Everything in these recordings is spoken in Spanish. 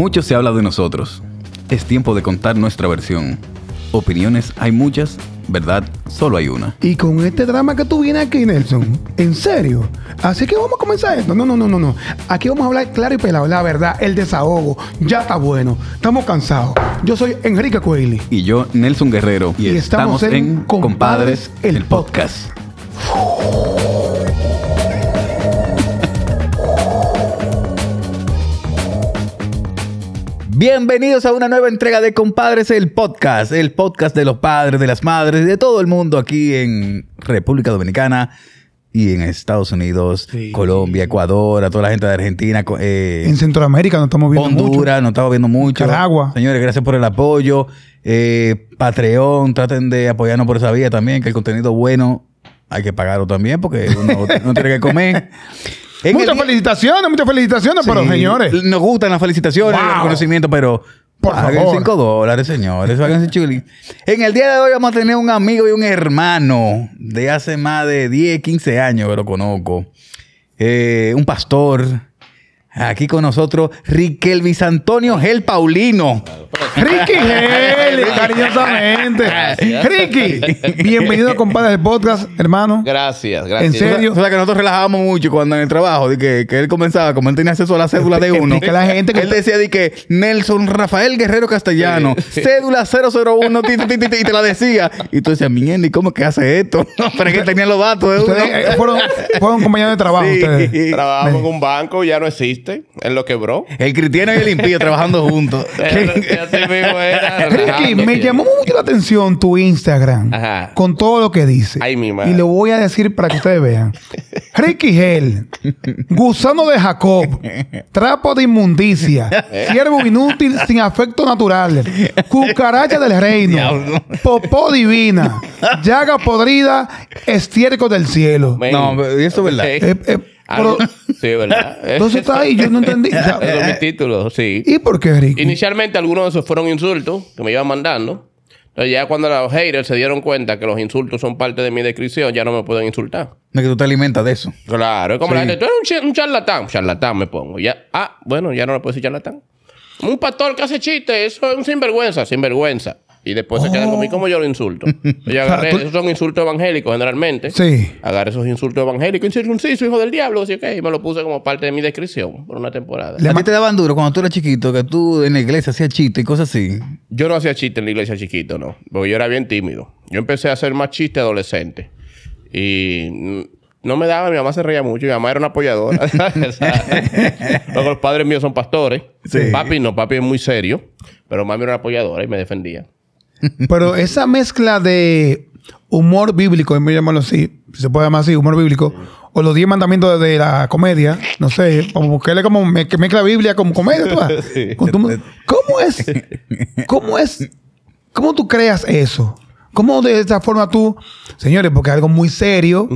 Mucho se habla de nosotros. Es tiempo de contar nuestra versión. Opiniones hay muchas, verdad solo hay una. Y con este drama que tú vienes aquí, Nelson, en serio. Así que vamos a comenzar esto. No, no, no, no, no. Aquí vamos a hablar claro y pelado, la verdad, el desahogo. Ya está bueno. Estamos cansados. Yo soy Enrique Coelho. Y yo, Nelson Guerrero. Y, estamos, en Compadres, el, podcast. Bienvenidos a una nueva entrega de Compadres, el podcast, el podcast de los padres, de las madres, de todo el mundo aquí en República Dominicana y en Estados Unidos, Colombia, Ecuador, a toda la gente de Argentina. Eh, en Centroamérica no estamos viendo mucho. Honduras no estamos viendo mucho. Nicaragua. Señores, gracias por el apoyo. Eh, Patreon, traten de apoyarnos por esa vía también, que el contenido bueno hay que pagarlo también porque uno no tiene que comer. muchas felicitaciones, muchas felicitaciones, para pero señores. Nos gustan las felicitaciones, el reconocimiento, pero por Paguen 5 dólares, señores. En el día de hoy vamos a tener un amigo y un hermano de hace más de 10, 15 años que lo conozco. Eh, un pastor Aquí con nosotros Riquelvis Antonio Gel Paulino. Ricky Gel, cariñosamente. Ricky, bienvenido compadre del podcast, hermano. Gracias, gracias. En serio. O sea, que nosotros relajábamos mucho cuando en el trabajo, de que, él comenzaba, como él tenía acceso a la cédula de uno. que la gente Él decía de que Nelson Rafael Guerrero Castellano, cédula 001, y te la decía. Y tú decías, ¿y cómo que hace esto? Pero es que tenía los datos de uno. Eh, fueron compañeros de trabajo ustedes. en un banco, ya no existe es lo quebró. El cristiano y el limpio trabajando juntos. Ricky, me llamó mucho la atención tu Instagram con todo lo que dice. Ay, mi Y lo voy a decir para que ustedes vean. Ricky Hell, gusano de Jacob, trapo de inmundicia, eh. siervo inútil sin afecto natural, cucaracha del reino, popó divina, llaga podrida, estiércol del cielo. no No, eso es verdad. Eh, eh, sí, ¿verdad? Entonces está ahí, yo no entendí. Esos mi sí. ¿Y por qué, Rico? Inicialmente algunos de esos fueron insultos que me iban mandando. Entonces ya cuando los haters se dieron cuenta que los insultos son parte de mi descripción, ya no me pueden insultar. No, que tú te alimentas de eso. Claro, es como la gente, tú eres un, charlatán. Charlatán me pongo. Ya, ah, bueno, ya no le puedo decir charlatán. Un pastor que hace chistes, eso es un sinvergüenza, sinvergüenza. Y después se quedan como, oh. yo lo insulto? Yo agarré, esos son insultos evangélicos generalmente. Sí. Agarré esos insultos evangélicos, incircunciso, hijo del diablo, así que, y me lo puse como parte de mi descripción por una temporada. ¿A ti daban duro cuando tú eras chiquito, que tú en la iglesia hacías chistes y cosas así? Yo no hacía chistes en la iglesia chiquito, no. Porque yo era bien tímido. Yo empecé a hacer más chistes adolescente. Y no me daba, mi mamá se reía mucho, mi mamá era una apoyadora. los padres míos son pastores. Sí. Papi no, papi es muy serio, pero mamá era una apoyadora y me defendía. Pero esa mezcla de humor bíblico, me llamarlo así, si se puede llamar así, humor bíblico, o los diez mandamientos de la comedia, no sé, como como que mezcla Biblia como comedia, ¿tú ¿Cómo es? ¿Cómo es? ¿Cómo tú creas eso? ¿Cómo de esa forma tú, señores, porque es algo muy serio,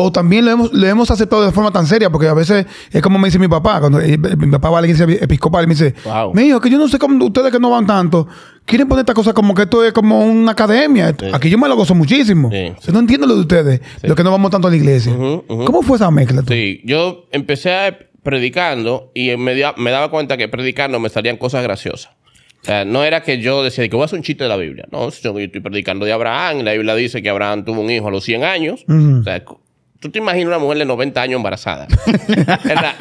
o también lo hemos, aceptado de forma tan seria, porque a veces es como me dice mi papá, cuando eh, mi papá va a la iglesia episcopal y me dice, mi hijo, que yo no sé cómo ustedes que no van tanto, quieren poner esta cosa como que esto es como una academia. Aquí yo me lo gozo muchísimo. no entiendo lo de ustedes, lo que no vamos tanto a la iglesia. ¿Cómo fue esa mezcla? Sí, yo empecé predicando y me, me daba cuenta que predicando me salían cosas graciosas. O no era que yo decía que voy a hacer un chiste de la Biblia. No, yo estoy predicando de Abraham. La Biblia dice que Abraham tuvo un hijo a los 100 años. O sea, Tú te imaginas una mujer de 90 años embarazada.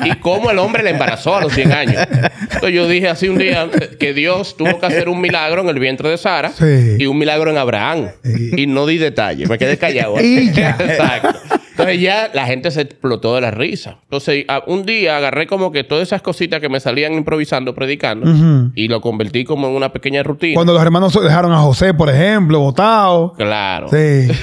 Y cómo el hombre la embarazó a los 100 años. Entonces yo dije así un día que Dios tuvo que hacer un milagro en el vientre de Sara y un milagro en Abraham. Y no di detalles. Me quedé callado. Exacto. Entonces ya la gente se explotó de la risa. Entonces un día agarré como que todas esas cositas que me salían improvisando, predicando, y lo convertí como en una pequeña rutina. Cuando los hermanos dejaron a José, por ejemplo, votado. Claro. Sí. Sí,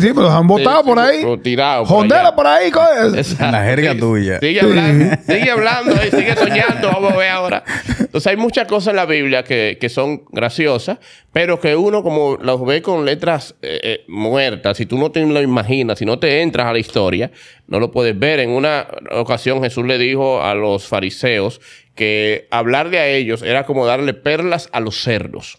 sí, pero pues los han votado por ahí. Tirado. por, por ahí. Es La jerga tuya. Sigue hablando, sigue hablando, y sigue soñando. Vamos a ver ahora. Entonces hay muchas cosas en la Biblia que, son graciosas, pero que uno como los ve con letras eh, eh, muertas, si tú no te lo imaginas, si no te entras la historia, no lo puedes ver. En una ocasión Jesús le dijo a los fariseos que hablarle a ellos era como darle perlas a los cerdos.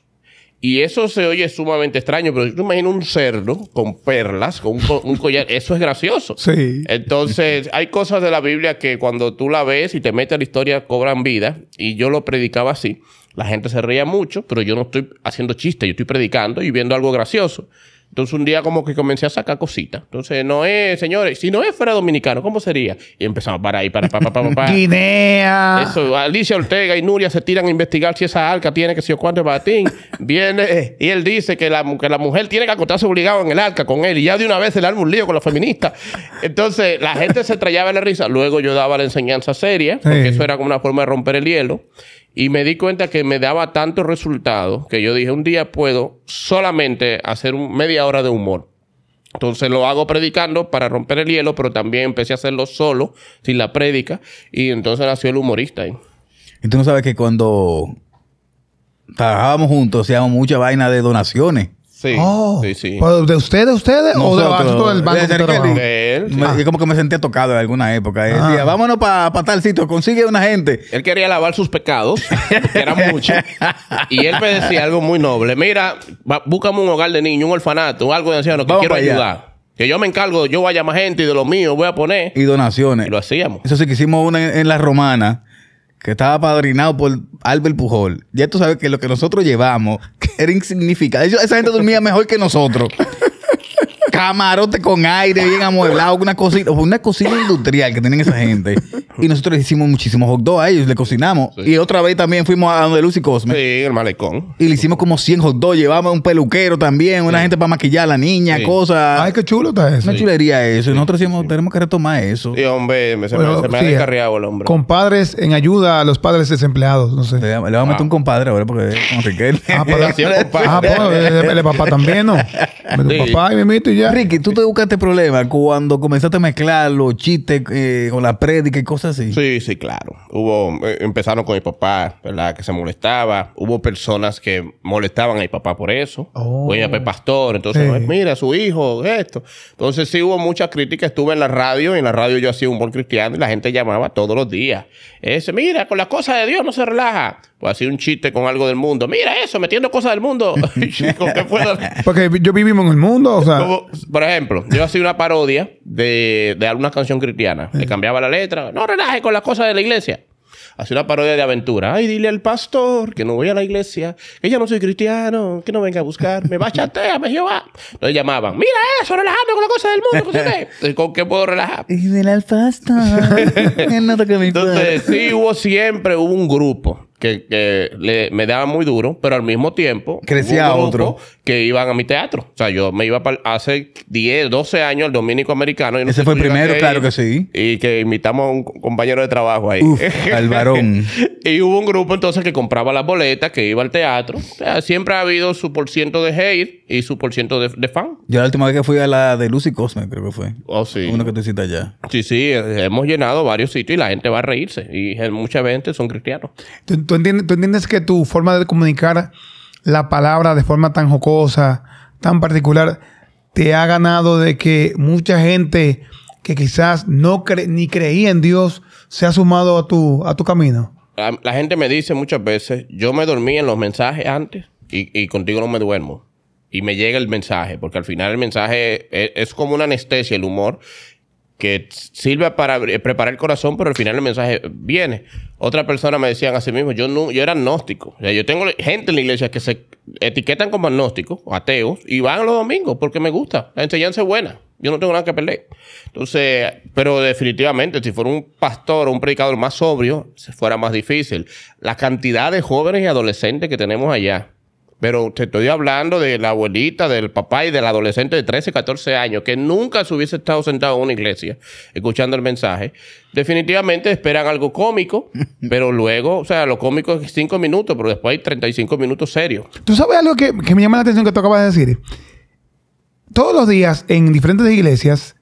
Y eso se oye sumamente extraño, pero yo te imagino un cerdo con perlas, con un, collar, eso es gracioso. Sí. Entonces, hay cosas de la Biblia que cuando tú la ves y te metes a la historia cobran vida, y yo lo predicaba así. La gente se reía mucho, pero yo no estoy haciendo chistes, yo estoy predicando y viendo algo gracioso. Entonces un día como que comencé a sacar cositas. Entonces no es, señores, si no es fuera dominicano, ¿cómo sería? Y empezamos para ahí, para, para, para, para. Guinea. Eso, Alicia Ortega y Nuria se tiran a investigar si esa arca tiene que ser cuánto de batín. Viene eh. y él dice que la, la mujer tiene que acostarse obligado en el arca con él. Y ya de una vez el le arma un lío con los feministas. Entonces la gente se en la risa. Luego yo daba la enseñanza seria, porque eso era como una forma de romper el hielo. Y me di cuenta que me daba tantos resultados que yo dije, un día puedo solamente hacer media hora de humor. Entonces lo hago predicando para romper el hielo, pero también empecé a hacerlo solo, sin la prédica, y entonces nació el humorista. Y tú no sabes que cuando trabajábamos juntos hacíamos mucha vaina de donaciones. Oh. Sí, sí, ¿De ustedes, ustedes? ¿O de todo el De, él, ah. como que me sentía tocado en alguna época. Ah. Decía, vámonos para pa tal sitio, consigue una gente. Él quería lavar sus pecados, que eran muchos. y él me decía algo muy noble. Mira, búscame un hogar de niño, un orfanato, algo de ancianos que quiero ayudar. Que yo me encargo, yo voy a llamar gente y de lo mío voy a poner. Y donaciones. lo hacíamos. Eso sí que hicimos una en La Romana que estaba padrinado por Albert Pujol. Ya tú sabes que lo que nosotros llevamos que era insignificante. Esa gente dormía mejor que nosotros camarote con aire, bien amueblado, una cocina, una cocina industrial que tienen esa gente. Y nosotros hicimos muchísimos hot dogs a ellos, le cocinamos. Y otra vez también fuimos a donde Lucy Cosme. Sí, el malecón. Y le hicimos como 100 hot dogs, llevamos un peluquero también, una gente para maquillar a la niña, cosas. Ay, qué chulo está eso. Una chulería eso. Y nosotros decimos, tenemos que retomar eso. Y hombre, se, me, ha descarriado el hombre. Compadres en ayuda a los padres desempleados, no sé. Le, vamos a meter ah. un compadre ahora porque con Ah, pues, ah pues, eh, el papá también, ¿no? El papá y mi mito y Enrique, tú te buscaste problemas cuando comenzaste a mezclar los chistes eh, con la prédica y cosas así. Sí, sí, claro. Hubo, eh, empezaron con mi papá, ¿verdad? Que se molestaba. Hubo personas que molestaban a mi papá por eso. Oh. Oye, papá pastor, entonces, mira, su hijo, esto. Entonces sí hubo muchas críticas. Estuve en la radio y en la radio yo hacía un buen cristiano y la gente llamaba todos los días. Ese, mira, con la cosas de Dios no se relaja. O pues hacía un chiste con algo del mundo. Mira eso, metiendo cosas del mundo. Porque yo vivimos en el mundo, o sea. por ejemplo, yo hacía una parodia de, alguna canción cristiana. Le cambiaba la letra. No relaje con las cosas de la iglesia. Hacía una parodia de aventura. Ay, dile al pastor que no voy a la iglesia, que ya no soy cristiano, que no venga a buscarme. me Jehová. Entonces llamaban. Mira eso, relajando con las cosas del mundo. ¿Con qué puedo relajar? dile al pastor. Entonces, sí hubo siempre hubo un grupo que, le, me daba muy duro, pero al mismo tiempo... Crecía otro. Que iban a mi teatro. O sea, yo me iba para, hace 10, 12 años al Dominico Americano. y Ese fue el primero, claro que sí. Y que invitamos a un compañero de trabajo ahí. al varón. y hubo un grupo entonces que compraba las boletas, que iba al teatro. siempre ha habido su por ciento de hate y su por ciento de, fan. Yo la última vez que fui a la de Lucy Cosme, creo que fue. Oh, sí. Uno que te cita allá. Sí, sí. Eh, hemos llenado varios sitios y la gente va a reírse. Y mucha gente son cristianos. Entonces, tú entiendes, que tu forma de comunicar la palabra de forma tan jocosa, tan particular, te ha ganado de que mucha gente que quizás no ni creía en Dios se ha sumado a tu, a tu camino? La, gente me dice muchas veces, yo me dormí en los mensajes antes y, contigo no me duermo. Y me llega el mensaje, porque al final el mensaje es como una anestesia, el humor, que sirve para preparar el corazón, pero al final el mensaje viene. Otra persona me decían a sí mismo, yo, no, yo era agnóstico. yo tengo gente en la iglesia que se etiquetan como agnósticos, ateos, y van los domingos porque me gusta. La enseñanza es buena. Yo no tengo nada que perder. Entonces, pero definitivamente, si fuera un pastor o un predicador más sobrio, fuera más difícil. La cantidad de jóvenes y adolescentes que tenemos allá, pero te estoy hablando de la abuelita, del papá y del adolescente de 13, 14 años que nunca se hubiese estado sentado en una iglesia escuchando el mensaje. Definitivamente esperan algo cómico, pero luego, o sea, lo cómico es 5 minutos, pero después hay 35 minutos serios. ¿Tú sabes algo que, que me llama la atención que tú acabas de decir? Todos los días en diferentes iglesias,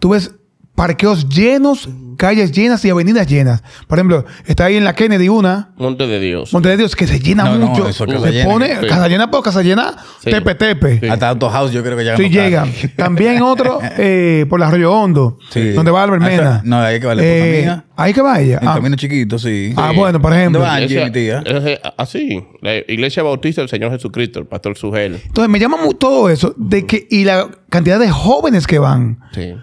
tú ves parqueos llenos calles llenas y avenidas llenas. Por ejemplo, está ahí en la Kennedy una. Monte de Dios. Monte de Dios, que se llena mucho. se pone casa llena por casa llena, tepe tepe. Hasta Auto House yo creo que llegan. Sí, llegan. También otro eh, por el Arroyo Hondo, donde va la Bermena. Ah, no, ahí que vale la por eh, Ahí que vaya. En ah. camino chiquito, sí. Ah, bueno, por ejemplo. Así, ah, ah, la Iglesia Bautista del Señor Jesucristo, el Pastor Sugel. Entonces me llama todo eso de que y la cantidad de jóvenes que van. Sí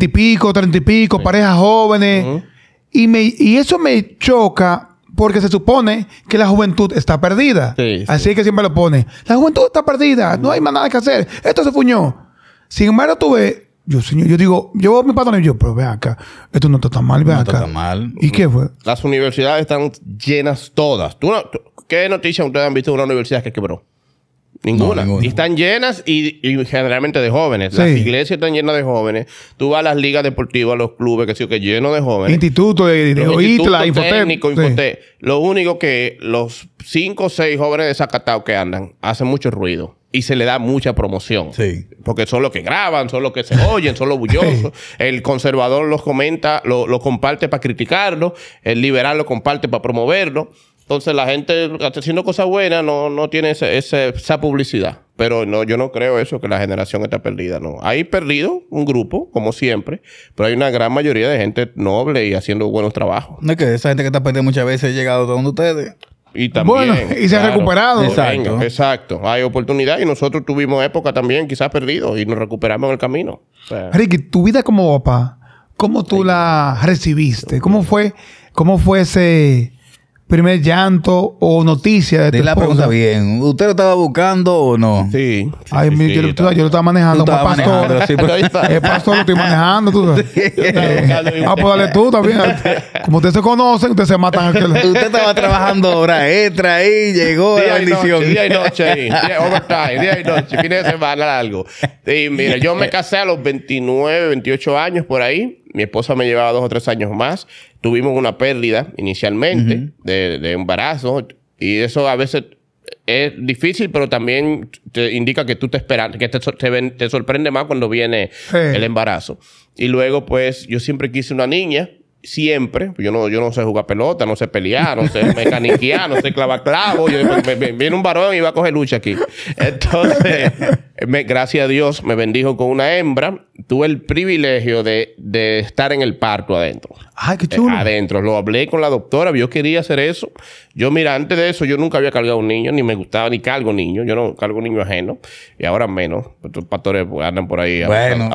y pico, treinta y pico, parejas jóvenes. y, me, y eso me choca porque se supone que la juventud está perdida. Así que siempre lo pone. La juventud está perdida, no hay más nada que hacer. Esto se fuñó. Sin embargo, tuve. Yo, señor, yo digo, yo veo mi patrón y yo, pero ve acá, esto no está tan mal, ve no Está tan mal. ¿Y qué fue? Las universidades están llenas todas. ¿Tú ¿Qué noticias ustedes han visto de una universidad que quebró? Ninguna. y están llenas y, generalmente de jóvenes. Las iglesias están llenas de jóvenes. Tú vas a las ligas deportivas, a los clubes, que sí, que lleno de jóvenes. Instituto de, de Lo único que los cinco o seis jóvenes desacatados que andan hacen mucho ruido y se le da mucha promoción. Sí. Porque son los que graban, son los que se oyen, son los bullosos. El conservador los comenta, lo, lo comparte para criticarlo. El liberal lo comparte para promoverlo. Entonces la gente haciendo cosas buenas no, tiene esa publicidad. Pero no, yo no creo eso, que la generación está perdida. No. Hay perdido un grupo, como siempre, pero hay una gran mayoría de gente noble y haciendo buenos trabajos. No que esa gente que está perdida muchas veces ha llegado donde ustedes. Y también. y se ha recuperado. Exacto. Hay oportunidad y nosotros tuvimos época también, quizás perdido, y nos recuperamos en el camino. Ricky, tu vida como papá, ¿cómo tú la recibiste? ¿Cómo fue, cómo fue ese primer llanto o noticia de, de tu la pregunta bien. ¿Usted lo estaba buscando o no? Sí. Ay, mi, yo, lo estaba manejando como pastor. Manejando, sí, pues. El pastor lo estoy manejando, tú ah, pues dale tú también. Como usted se conocen, usted se matan. Aquel... usted estaba trabajando ahora, extra ahí, llegó día la bendición. día y noche ahí. Día, overtime, día y noche, fines de semana algo. Y mira, yo me casé a los 29, 28 años por ahí. Mi esposa me llevaba dos o tres años más tuvimos una pérdida inicialmente de, embarazo y eso a veces es difícil, pero también te indica que tú te esperas, que te, sorprende más cuando viene el embarazo. Y luego, pues, yo siempre quise una niña siempre, yo no, yo no sé jugar pelota, no sé pelear, no sé mecaniquear, no sé clavar clavos. Pues, viene un varón y va a coger lucha aquí. Entonces, gracias a Dios, me bendijo con una hembra. Tuve el privilegio de, estar en el parto adentro. ¡Ay, qué chulo! Eh, adentro. Lo hablé con la doctora. Yo quería hacer eso. Yo, mira, antes de eso, yo nunca había cargado un niño, ni me gustaba, ni cargo niño. Yo no cargo niño ajeno. Y ahora menos. Estos pastores andan por ahí bueno.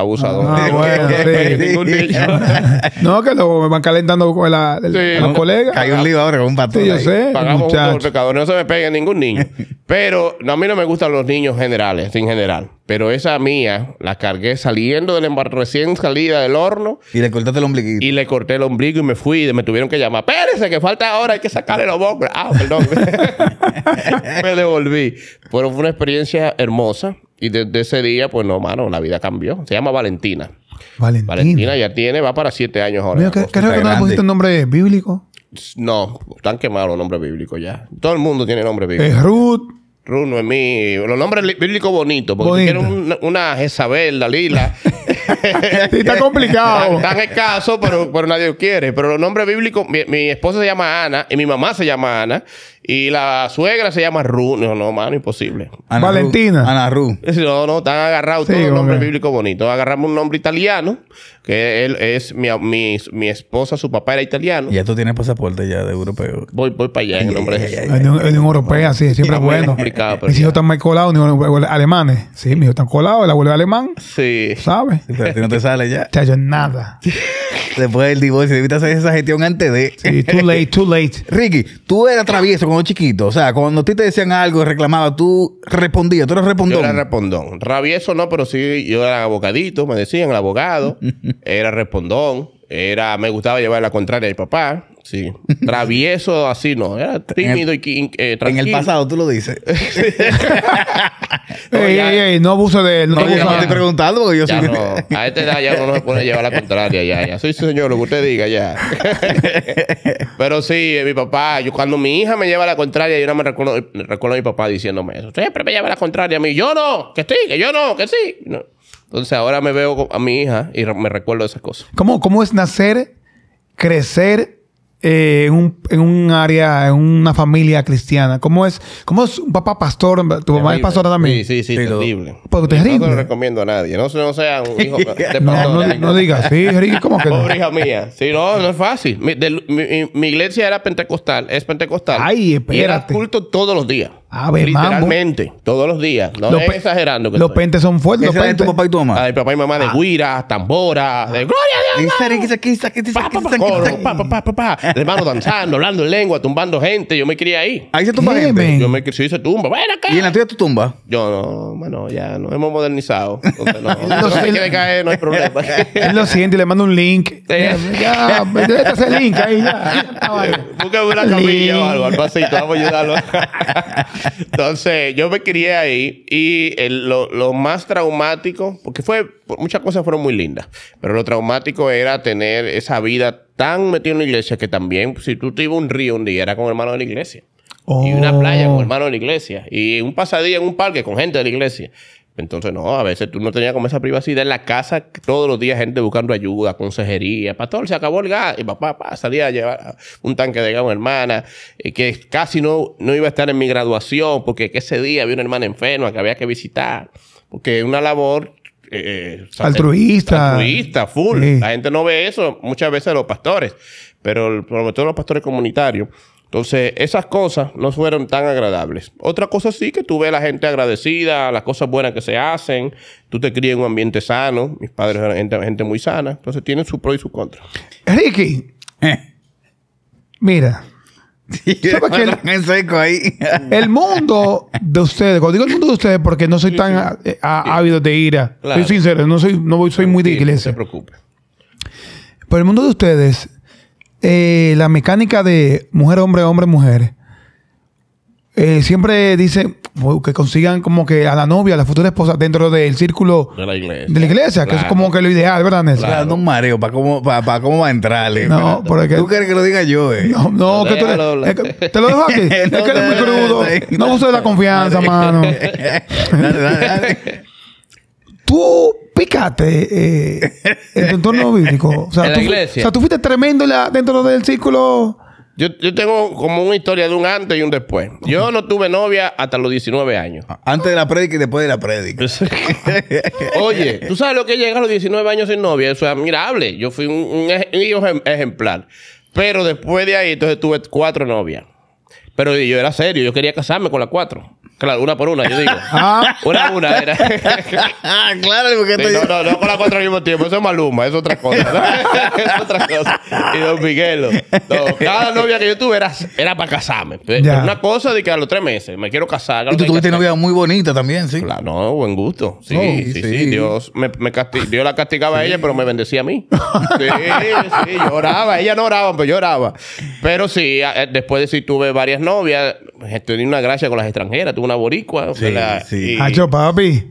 no, que lo van calentando con los colegas. Hay un lío ahora con un pastor. Sí, yo sé. no se me pega ningún niño. Pero a mí no me gustan los niños generales, en general. Pero esa mía la cargué saliendo del embarro recién salida del horno. Y le cortaste el ombliguito. Y le corté el ombligo y me fui. Y me tuvieron que llamar. ¡Pérese que falta ahora, hay que sacarle los bocos. Ah, perdón. me devolví. Pero fue una experiencia hermosa. Y desde ese día, pues no, mano, la vida cambió. Se llama Valentina. Valentina. ya tiene, va para siete años ahora. ¿Crees que no le pusiste un nombre bíblico. No, están quemados los nombres bíblicos ya. Todo el mundo tiene nombre bíblico. Es Ruth. Runo, en mí, los nombres bíblicos bonitos, porque quiero una, Jezabel, Dalila. está complicado. están escasos pero, pero nadie lo quiere. Pero los nombres bíblicos, mi, mi esposa se llama Ana y mi mamá se llama Ana. Y la suegra se llama Ru. No, no, mano, imposible. Valentina. Ana Ru. No, no, están agarrados todos los nombres bíblicos bonitos. Agarramos un nombre italiano, que él es mi, mi, mi esposa, su papá era italiano. Y ya tú tienes pasaporte ya de europeo. Voy, voy para allá en el nombre de ella. Europea, sí, siempre es bueno. Mis hijos están más colados, alemanes. Sí, mis hijos están colados, el abuelo es alemán. Sí. ¿Sabes? no te sale ya. en nada. Después del divorcio, debiste hacer esa gestión antes de. Sí, too late, too late. Ricky, tú eras travieso chiquito? O sea, cuando a ti te decían algo y reclamaba, tú respondías, tú eras respondón. Yo era respondón. Rabioso no, pero sí, yo era abogadito. me decían, el abogado. era respondón. Era, me gustaba llevar la contraria de papá. Sí. Travieso, así no. Era tímido y tranquilo. Eh, en el pasado tú lo dices. no, no abuso de No, no abuso, de preguntando porque yo No. A esta edad ya uno no se pone a llevar la contraria. Ya, ya. Soy señor, lo que usted diga, ya. Pero sí, eh, mi papá, yo cuando mi hija me lleva la contraria, yo no me recuerdo, recuerdo a mi papá diciéndome eso. siempre me lleva la contraria a mí. Yo no, que sí, que yo no, que sí. Entonces ahora me veo a mi hija y me recuerdo esas cosas. ¿Cómo, ¿Cómo es nacer, crecer eh, en, un, en, un, área, en una familia cristiana. ¿Cómo es? ¿Cómo es un papá pastor? ¿Tu mamá es pastora también? Sí, sí, sí, terrible. Pero terrible. No lo recomiendo a nadie. No, sea un hijo de pastor. no, ¿eh? digas, sí, Ricky, ¿cómo que Pobre hija mía. Sí, no, no es fácil. Mi, iglesia era pentecostal, es pentecostal. Ay, espérate. Y era culto todos los días. Ave Literalmente, mambo. todos los días. No los estoy exagerando. Que los pentes son fuertes. Los pentes. tu papá y tu mamá? Ay, papá y mamá de ah. guiras, tamboras, de gloria Hermano danzando, hablando en lengua, tumbando gente. Yo me crié ahí. Ahí se tumba gente. Yo me sí, se tumba. ¿Y en la tuya tu tumba? Yo no, bueno, ya nos hemos modernizado. no, no, no hay problema. es lo siguiente, le mando un link. Ya, me ese link ahí ya. Busca una camilla o algo, al pasito, vamos a ayudarlo. Entonces, yo me crié ahí y lo, lo más traumático, porque fue muchas cosas fueron muy lindas, pero lo traumático era tener esa vida tan metida en la iglesia que también, si tú te ibas un río un día, era con hermanos de la iglesia. Y una oh. playa con hermanos de la iglesia. Y un pasadillo en un parque con gente de la iglesia. Entonces, no, a veces tú no tenías como esa privacidad en la casa, todos los días gente buscando ayuda, consejería, pastor, se acabó el gas, y papá, salía a llevar un tanque de gas a una hermana, eh, que casi no, no iba a estar en mi graduación, porque ese día había una hermana enferma que había que visitar, porque es una labor eh, eh, altruista. Altruista, full. La gente no ve eso muchas veces los pastores, pero lo menos los pastores comunitarios. Entonces, esas cosas no fueron tan agradables. Otra cosa sí que tú ves la gente agradecida, las cosas buenas que se hacen, tú te crías en un ambiente sano, mis padres eran gente, muy sana, entonces tienen su pro y su contra. Ricky, eh. mira, el, mundo de ustedes, cuando digo el mundo de ustedes, porque no soy tan ávido de ira. Soy sincero, no soy, no soy muy de iglesia. No se preocupe. Pero el mundo de ustedes, eh, la mecánica de mujer, hombre, hombre, mujer, eh, siempre dice que consigan como que a la novia, a la futura esposa, dentro del círculo de la iglesia, que es como que lo ideal, ¿verdad, Nelson? Claro, no mareo, ¿para cómo, cómo va a entrarle? Eh? No, Tú quieres que lo diga yo, eh. No, no, que tú Te lo dejo aquí. es que eres muy crudo. No de la confianza, mano. Tú picaste eh, en tu entorno bíblico. O sea, tú, la iglesia? O sea, tú fuiste tremendo ya dentro del círculo yo, tengo como una historia de un antes y un después. Yo no tuve novia hasta los 19 años. Ah, antes de la predica y después de la predica. Oye, ¿tú sabes lo que llega a los 19 años sin novia? Eso es admirable. Yo fui un, hijo ejemplar. Pero después de ahí, entonces tuve cuatro novias. Pero yo era serio, yo quería casarme con las cuatro. Claro, una por una, yo digo. Ah. Una por una era. claro, porque estoy... No, no, no con las cuatro al mismo tiempo. Eso es Maluma, eso es otra cosa. ¿no? es otra cosa. Y Don Miguelo. cada novia que yo tuve era, para casarme. Eh, una cosa de que a los tres meses me quiero casar. Y tú tuviste novia muy bonita también, ¿sí? Claro, no, buen gusto. Sí, sí, sí, Dios, me, castig... Dios la castigaba a ella, pero me bendecía a mí. sí, sí, lloraba, Ella no oraba, pero yo lloraba. Pero sí, eh, después de si tuve varias novias tenía una gracia con las extranjeras, tuve una boricua. Sí, sí. Y, papi.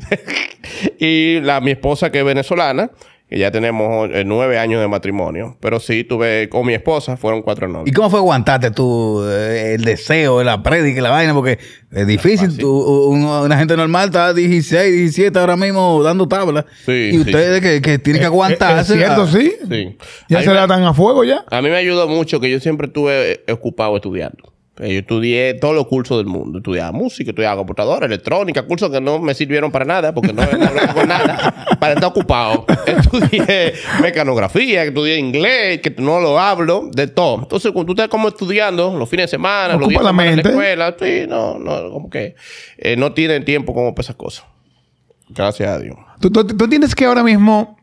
y la, mi esposa que es venezolana, que ya tenemos eh, nueve años de matrimonio. Pero sí, tuve con mi esposa, fueron cuatro novios. ¿Y cómo fue aguantarte tú eh, el deseo, la prédica, la vaina? Porque es difícil. una gente normal está 16, 17 ahora mismo dando tabla. y ustedes que, tienen que eh, aguantarse. Es, cierto, sí. sí. Ya se la dan a fuego ya. A mí me ayudó mucho que yo siempre estuve ocupado estudiando. Yo estudié todos los cursos del mundo. Estudiaba música, estudiaba computadora, electrónica, cursos que no me sirvieron para nada porque no hablo con nada para estar ocupado. Estudié mecanografía, estudié inglés, que no lo hablo, de todo. Entonces, cuando tú estás como estudiando los fines de semana, los días de la escuela, no, no, como que eh, no tienen tiempo como para esas cosas. Gracias a Dios. Tú, entiendes tienes que ahora mismo.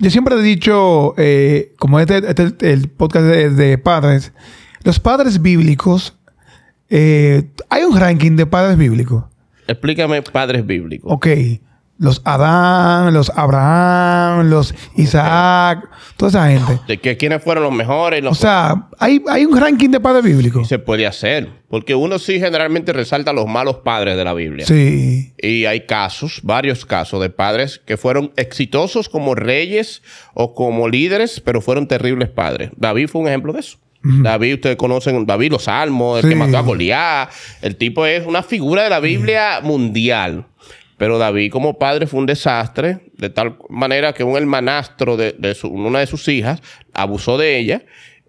Yo siempre he dicho, eh, como este, es este, el podcast de, de padres, los padres bíblicos, eh, hay un ranking de padres bíblicos. Explícame padres bíblicos. Ok. Los Adán, los Abraham, los Isaac, toda esa gente. De que quiénes fueron los mejores. Los o sea, hay, un ranking de padres bíblicos. se puede hacer. Porque uno sí generalmente resalta los malos padres de la Biblia. Sí. Y hay casos, varios casos de padres que fueron exitosos como reyes o como líderes, pero fueron terribles padres. David fue un ejemplo de eso. David, ustedes conocen David los Salmos, el que mató a Goliat. El tipo es una figura de la Biblia mundial. Pero David, como padre, fue un desastre, de tal manera que un hermanastro de, una de sus hijas abusó de ella.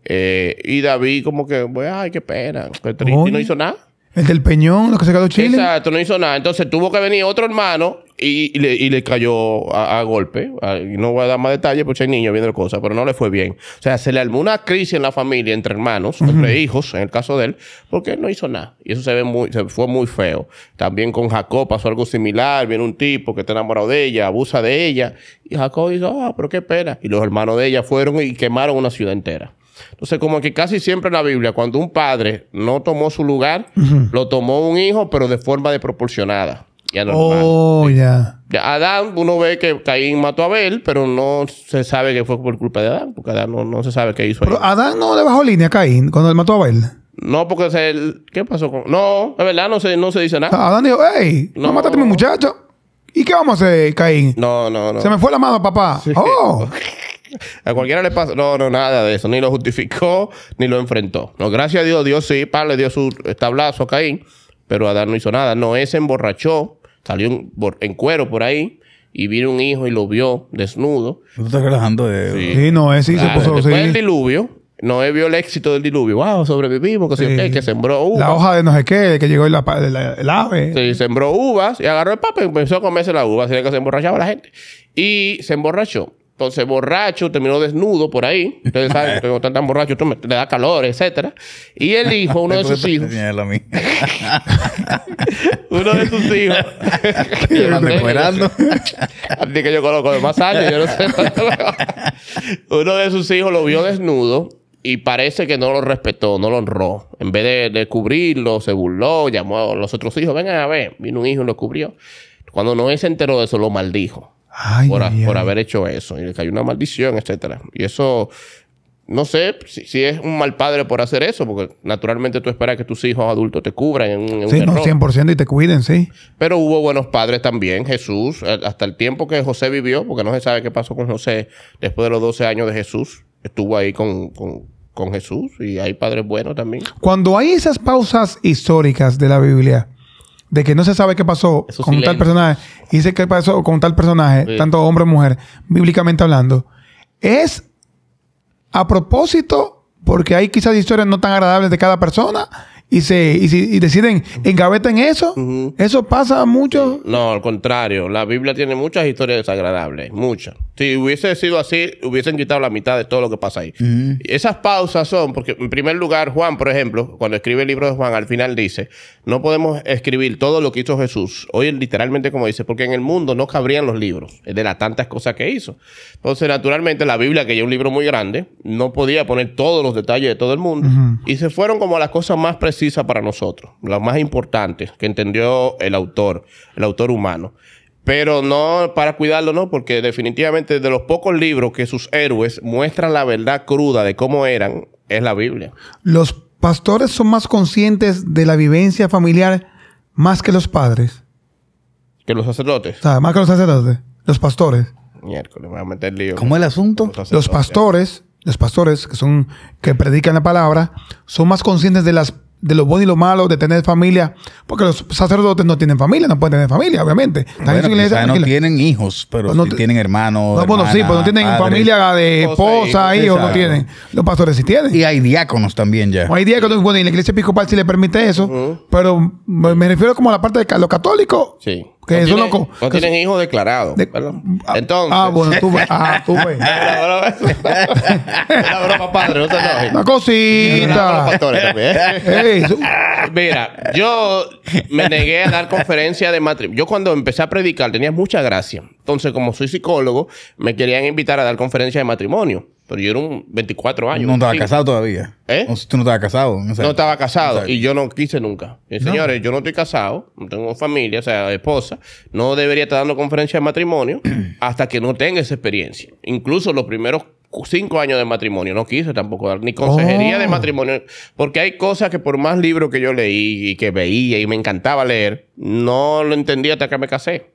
Eh, y David, como que, ay, qué pena, qué triste, y no hizo nada. El del Peñón, los que se quedó Chile. Exacto, no hizo nada. Entonces tuvo que venir otro hermano y, le, le, cayó a, golpe. Ah, no voy a dar más detalles porque hay niños viendo cosas, pero no le fue bien. O sea, se le armó una crisis en la familia, entre hermanos, entre hijos, en el caso de él, porque él no hizo nada. Y eso se ve muy, se fue muy feo. También con Jacob pasó algo similar. Viene un tipo que está enamorado de ella, abusa de ella. Y Jacob dice, ah, pero qué pena. Y los hermanos de ella fueron y quemaron una ciudad entera. Entonces, como que casi siempre en la Biblia, cuando un padre no tomó su lugar, lo tomó un hijo, pero de forma desproporcionada. Oh, ya. Adán, uno ve que Caín mató a Abel, pero no se sabe que fue por culpa de Adán, porque Adán no, se sabe qué hizo. Ahí. Adán no le bajó línea a Caín cuando él mató a Abel. No, porque es el, ¿qué pasó con.? No, es verdad no se, no se dice nada. Adán dijo, hey, no, mataste a mi muchacho. ¿Y qué vamos a hacer, Caín? No, no, no. Se me fue la mano, papá. Oh. a cualquiera le pasa. No, no, nada de eso. Ni lo justificó, ni lo enfrentó. No, gracias a Dios, Dios sí, padre, le dio su tablazo a Caín, pero Adán no hizo nada. No, es se emborrachó salió en cuero por ahí y vino un hijo y lo vio desnudo. Tú estás relajando de... Sí, sí Noé sí se puso... Después sí. del diluvio, Noé vio el éxito del diluvio. ¡Wow! Sobrevivimos, que, sembró uvas. La hoja de no sé qué, que llegó el ave. Sí, sembró uvas y agarró el papa y empezó a comerse la uva. Así que se emborrachaba la gente. Y se emborrachó. Entonces, borracho, terminó desnudo por ahí. Ustedes saben, que están tan borracho, esto le da calor, etcétera. Y el hijo, uno de sus hijos. uno de sus hijos. Recuperando. que yo coloco de más años, yo no sé. uno de sus hijos lo vio desnudo y parece que no lo respetó, no lo honró. En vez de, de cubrirlo, se burló, llamó a los otros hijos, vengan a ver. Vino un hijo y lo cubrió. Cuando no se enteró de eso, lo maldijo por, haber hecho eso. Y le cayó una maldición, etcétera. Y eso, no sé si, es un mal padre por hacer eso, porque naturalmente tú esperas que tus hijos adultos te cubran en, un 100% y te cuiden, sí. Pero hubo buenos padres también, Jesús, hasta el tiempo que José vivió, porque no se sabe qué pasó con José después de los 12 años de Jesús, estuvo ahí con, con, con Jesús y hay padres buenos también. Cuando hay esas pausas históricas de la Biblia, de que no se sabe qué pasó con tal personaje, y dice qué pasó con tal personaje, tanto hombre o mujer, bíblicamente hablando, es a propósito porque hay quizás historias no tan agradables de cada persona y si, deciden encabezar en eso. Eso pasa mucho. No, al contrario. La Biblia tiene muchas historias desagradables, muchas. Si hubiese sido así, hubiesen quitado la mitad de todo lo que pasa ahí. Esas pausas son, porque en primer lugar, Juan, por ejemplo, cuando escribe el libro de Juan, al final dice, no podemos escribir todo lo que hizo Jesús. Hoy literalmente como dice, porque en el mundo no cabrían los libros, de las tantas cosas que hizo. Entonces, naturalmente, la Biblia, que ya es un libro muy grande, no podía poner todos los detalles de todo el mundo. Y se fueron como las cosas más precisas para nosotros, lo más importante que entendió el autor, el autor humano. Pero no para cuidarlo, no, porque definitivamente de los pocos libros que sus héroes muestran la verdad cruda de cómo eran, es la Biblia. Los pastores son más conscientes de la vivencia familiar más que los padres. Que los sacerdotes. más que los sacerdotes. Los pastores. Miércoles, voy a meter lío. ¿Cómo el asunto? los pastores, los pastores que son, que predican la palabra, son más conscientes de las de lo bueno y lo malo, de tener familia, porque los sacerdotes no tienen familia, no pueden tener familia, obviamente. Bueno, no tienen hijos, pero pues no tienen hermanos. No, bueno, sí, pero pues no tienen familia de esposa, hijos, no tienen. Los pastores sí tienen. Y hay diáconos también ya. hay diáconos, bueno, y la iglesia episcopal Si le permite eso, pero me refiero como a la parte de los católicos. Sí no eso tienen hijos declarados. Ah, Entonces. Ah, bueno, tú ves. Ah, tú ves. broma, padre, no Una cosita. Mira, yo me negué a dar conferencia de matrimonio. Yo cuando empecé a predicar tenía mucha gracia. Entonces, como soy psicólogo, me querían invitar a dar conferencia de matrimonio. Pero yo era un 24 años. No estaba casado todavía. ¿Eh? tú no estabas casado. No, estaba casado y yo no quise nunca. Eh, señores, yo no estoy casado, no tengo familia, o sea, esposa. No debería estar dando conferencias de matrimonio hasta que no tenga esa experiencia. Incluso los primeros cinco años de matrimonio no quise tampoco dar ni consejería de oh. matrimonio. Porque hay cosas que por más libros que yo leí y que veía y me encantaba leer, no lo entendía hasta que me casé.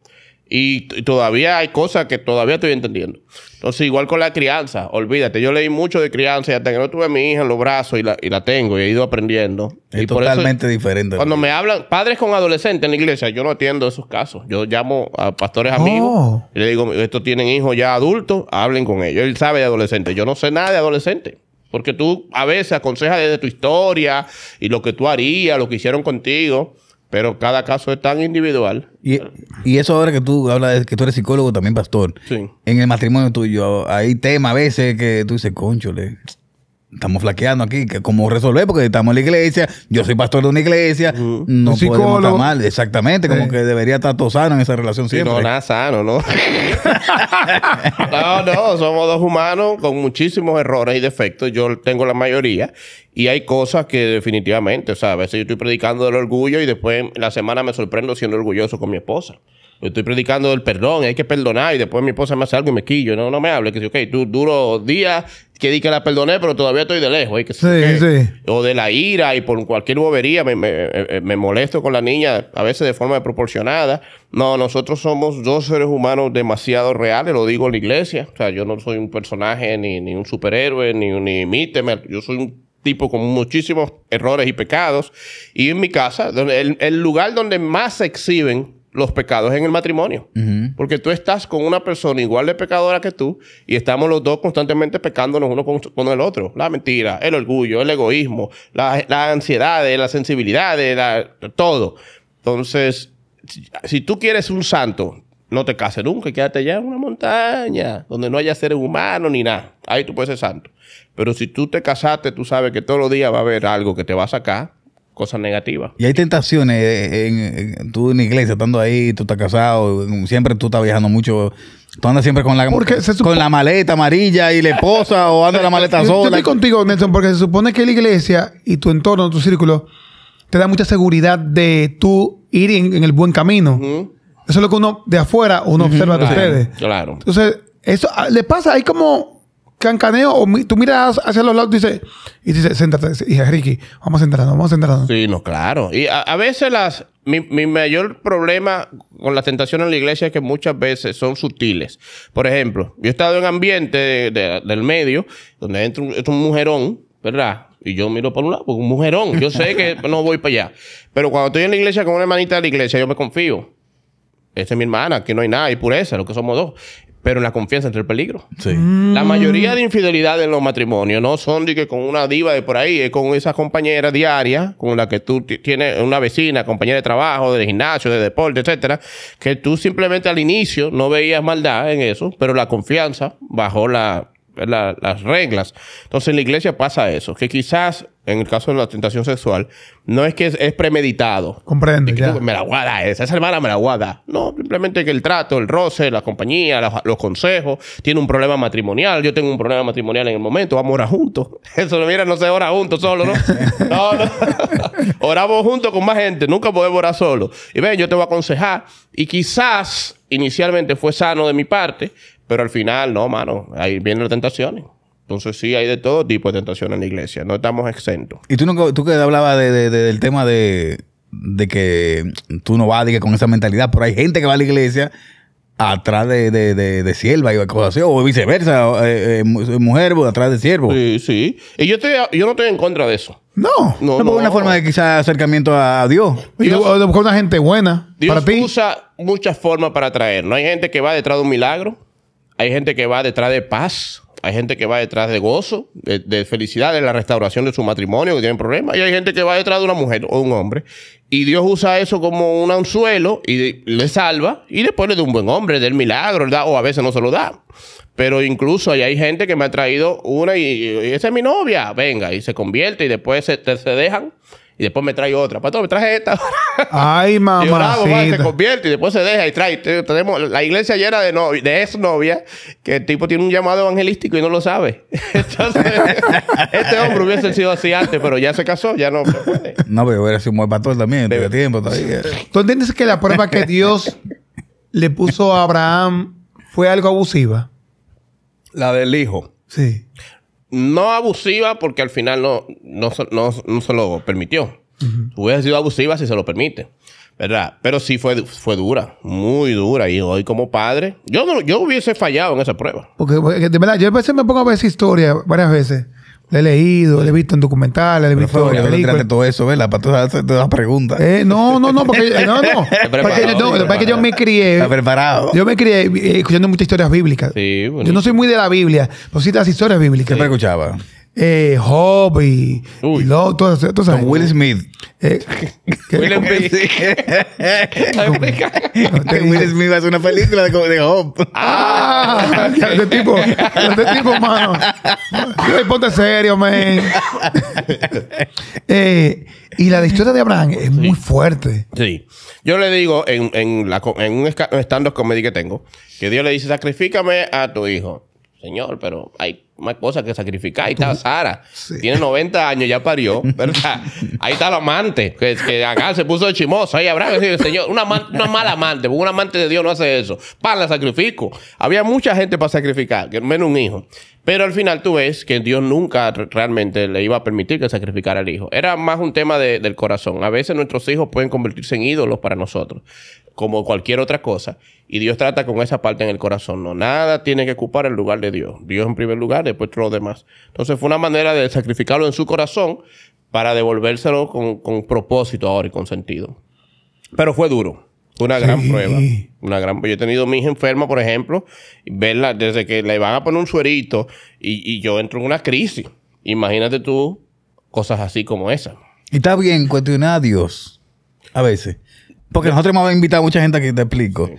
Y, todavía hay cosas que todavía estoy entendiendo. Entonces, igual con la crianza, olvídate, yo leí mucho de crianza y hasta que no tuve a mi hija en los brazos y la, tengo y he ido aprendiendo. Es totalmente diferente. Cuando me hablan padres con adolescentes en la iglesia, yo no atiendo esos casos. Yo llamo a pastores oh. amigos y le digo, estos tienen hijos ya adultos, hablen con ellos. Él sabe de adolescentes. Yo no sé nada de adolescentes. Porque tú a veces aconsejas desde tu historia y lo que tú harías, lo que hicieron contigo. Pero cada caso es tan individual. Y, y, eso ahora que tú hablas de que tú eres psicólogo, también pastor. En el matrimonio tuyo hay temas a veces que tú dices, conchole, estamos flaqueando aquí, que cómo resolver, porque estamos en la iglesia, yo soy pastor de una iglesia, uh, no podemos mal, exactamente, como que debería estar todo sano en esa relación siempre. no, nada sano, ¿no? no, no, somos dos humanos con muchísimos errores y defectos, yo tengo la mayoría, y hay cosas que definitivamente, o sea, a veces yo estoy predicando del orgullo y después en la semana me sorprendo siendo orgulloso con mi esposa estoy predicando el perdón, hay que perdonar y después mi esposa me hace algo y me quillo. No, no me hable. Que si, ok, tú duro días que di que la perdoné, pero todavía estoy de lejos. hay Que, sí, sí. O de la ira y por cualquier bobería eh, eh, me, molesto con la niña, a veces de forma desproporcionada. No, nosotros somos dos seres humanos demasiado reales, lo digo en la iglesia. O sea, yo no soy un personaje, ni, un superhéroe, ni, ni imíteme. Yo soy un tipo con muchísimos errores y pecados. Y en mi casa, el, el lugar donde más se exhiben los pecados en el matrimonio. Porque tú estás con una persona igual de pecadora que tú y estamos los dos constantemente pecándonos uno con, con el otro. La mentira, el orgullo, el egoísmo, las la ansiedad, la sensibilidad, todo. Entonces, si, si, tú quieres un santo, no te cases nunca, quédate allá en una montaña donde no haya seres humanos ni nada. Ahí tú puedes ser santo. Pero si tú te casaste, tú sabes que todos los días va a haber algo que te va a sacar cosas negativas. Y hay tentaciones, en, eh, en, en, tú iglesia, estando ahí, tú estás casado, siempre tú estás viajando mucho. Tú andas siempre con la, con la maleta amarilla y la esposa o andas la maleta sola. Yo estoy contigo, Nelson, porque se supone que la iglesia y tu entorno, tu círculo, te da mucha seguridad de tú ir en, el buen camino. Eso es lo que uno de afuera uno observa de ustedes. Claro. Entonces, eso ah, le pasa, hay como cancaneo o tú miras hacia los lados y dice, y dice siéntate, y Ricky, vamos a sentarnos, vamos a sentarnos. Sí, no, claro. Y a, veces las, mi, mayor problema con las tentaciones en la iglesia es que muchas veces son sutiles. Por ejemplo, yo he estado en ambiente del medio donde entra un, mujerón, ¿verdad? Y yo miro por un lado, un mujerón. Yo sé que no voy para allá. Pero cuando estoy en la iglesia con una hermanita de la iglesia, yo me confío. Esta es mi hermana, que no hay nada, hay pureza, lo que somos dos pero en la confianza entre el peligro. Sí. La mm. mayoría de infidelidades en los matrimonios no son de que con una diva de por ahí, es con esa compañera diaria, con la que tú tienes una vecina, compañera de trabajo, de gimnasio, de deporte, etcétera, que tú simplemente al inicio no veías maldad en eso, pero la confianza bajó la las reglas. Entonces en la iglesia pasa eso, que quizás en el caso de la tentación sexual, no es que es, premeditado. comprende me la guada esa, esa hermana me la guada. No, simplemente que el trato, el roce, la compañía, los consejos, tiene un problema matrimonial, yo tengo un problema matrimonial en el momento, vamos a orar juntos. Eso, mira, no se ora juntos solo, ¿no? no, no. Oramos juntos con más gente, nunca podemos orar solo. Y ven, yo te voy a aconsejar, y quizás inicialmente fue sano de mi parte, pero al final, no, mano, ahí vienen las tentaciones. Entonces sí, hay de todo tipo de tentaciones en la iglesia, no estamos exentos. Y tú, no, tú que hablabas del tema de, que tú no vas con esa mentalidad, pero hay gente que va a la iglesia atrás de, de, de, sierva y cosas así, o viceversa, eh, eh, mujer pues, atrás de siervo. Sí, sí. Y yo, yo no estoy en contra de eso. No, no, no, no una forma de quizás acercamiento a Dios. Con o de una gente buena Dios para ti. usa muchas formas para atraer. No hay gente que va detrás de un milagro. Hay gente que va detrás de paz, hay gente que va detrás de gozo, de, felicidad, de la restauración de su matrimonio, que tienen problemas, y hay gente que va detrás de una mujer o un hombre. Y Dios usa eso como un anzuelo y le salva y le pone de un buen hombre, del milagro, ¿verdad? O a veces no se lo da. Pero incluso hay gente que me ha traído una y, esa es mi novia, venga, y se convierte y después se, se dejan y después me trae otra. Pastor, me traje esta. Ay, mamá. se convierte y después se deja y trae. Tenemos la iglesia llena de, novia, de ex novia que el tipo tiene un llamado evangelístico y no lo sabe. Entonces, este hombre hubiese sido así antes, pero ya se casó, ya no No, pero hubiera sido un buen pastor también, de este tiempo todavía. ¿Tú entiendes que la prueba que Dios le puso a Abraham fue algo abusiva? La del hijo. Sí no abusiva porque al final no, se lo permitió. Hubiera sido abusiva si se lo permite, ¿verdad? Pero sí fue, fue dura, muy dura. Y hoy como padre, yo, yo hubiese fallado en esa prueba. de verdad, yo a veces me pongo a ver esa historia varias veces. Le he leído, le he visto en documentales, le he visto en películas. todo eso, ¿verdad? Para todas las preguntas. Eh, no, no, no, porque eh, no, no. que yo, yo me crié. preparado. Yo me crié eh, escuchando muchas historias bíblicas. Sí, bueno. Yo no soy muy de la Biblia, pero sí de las historias bíblicas. ¿Qué me escuchaba? eh, Hobby, y todo, eso. Will Smith. Eh, Will Smith. Will Smith va a hacer una película de, de ¡Ah! este tipo, este tipo, mano. ponte serio, man. eh, y la historia de Abraham es muy fuerte. Sí. Yo le digo en, en, un stand-up comedy que tengo, que Dios le dice, sacrifícame a tu hijo. Señor, pero hay más cosas que sacrificar. Ahí está Sara. Tiene 90 años, ya parió, ¿verdad? Ahí está la amante, que, acá se puso de chimoso. Ahí habrá señor, una, mala amante, un amante de Dios no hace eso. Para la sacrifico. Había mucha gente para sacrificar, que menos un hijo. Pero al final tú ves que Dios nunca realmente le iba a permitir que sacrificara al hijo. Era más un tema del corazón. A veces nuestros hijos pueden convertirse en ídolos para nosotros como cualquier otra cosa. Y Dios trata con esa parte en el corazón. No, nada tiene que ocupar el lugar de Dios. Dios en primer lugar, después todo lo demás. Entonces fue una manera de sacrificarlo en su corazón para devolvérselo con, propósito ahora y con sentido. Pero fue duro. Fue una gran prueba. Una gran Yo he tenido mis enfermos, por ejemplo, verla desde que le van a poner un suerito y, y yo entro en una crisis. Imagínate tú cosas así como esa. Y está bien cuestionar a Dios a veces. Porque nosotros hemos invitado a mucha gente aquí, te explico.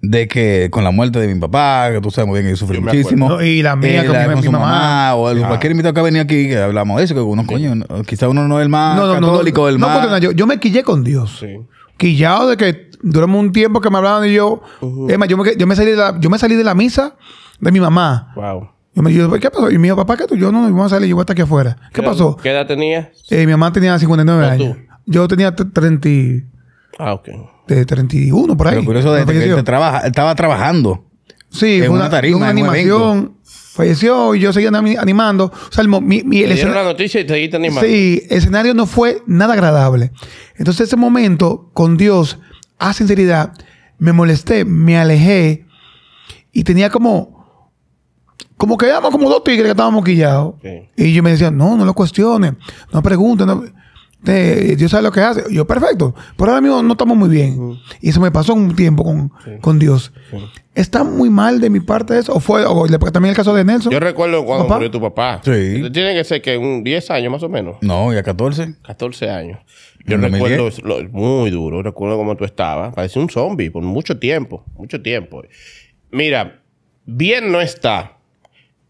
De que con la muerte de mi papá, que tú sabes muy bien que yo sufrí muchísimo. y la mía, que eh, con, mi, mamá. o cualquier invitado que venía aquí, que hablamos de eso, que uno, coño, quizás uno no es el más no, no, católico, no, no, más. no yo, yo, me quillé con Dios. Sí. Quillado de que duramos un tiempo que me hablaban y yo. Es yo me, yo, me salí de la, yo me salí de la misa de mi mamá. Wow. Yo me dije, ¿qué pasó? Y mi papá, ¿qué tú? Yo no, vamos a salir, yo voy hasta aquí afuera. ¿Qué, pasó? ¿Qué edad tenía? Eh, mi mamá tenía 59 años. Yo tenía 30. Ah, ok. De 31 por ahí. Pero curioso de, que estaba trabajando. Sí, una, una animación. falleció y yo seguía animando. O mi, escenario, noticia y seguiste animando. Sí, el escenario no fue nada agradable. Entonces, ese momento, con Dios, a sinceridad, me molesté, me alejé y tenía como. Como quedamos como dos tigres que estábamos quillados. Y yo me decía, no, no lo cuestiones, no preguntes. No. Dios sabe lo que hace. Yo, perfecto. Pero ahora mismo no estamos muy bien. Y eso me pasó un tiempo con, Dios. ¿Está muy mal de mi parte eso? ¿O fue también el caso de Nelson? Yo recuerdo cuando murió tu papá. Sí. Tiene que ser que un 10 años más o menos. No, ya 14. 14 años. Yo recuerdo lo, muy duro. Recuerdo cómo tú estabas. Parecía un zombie por mucho tiempo. Mucho tiempo. Mira, bien no está,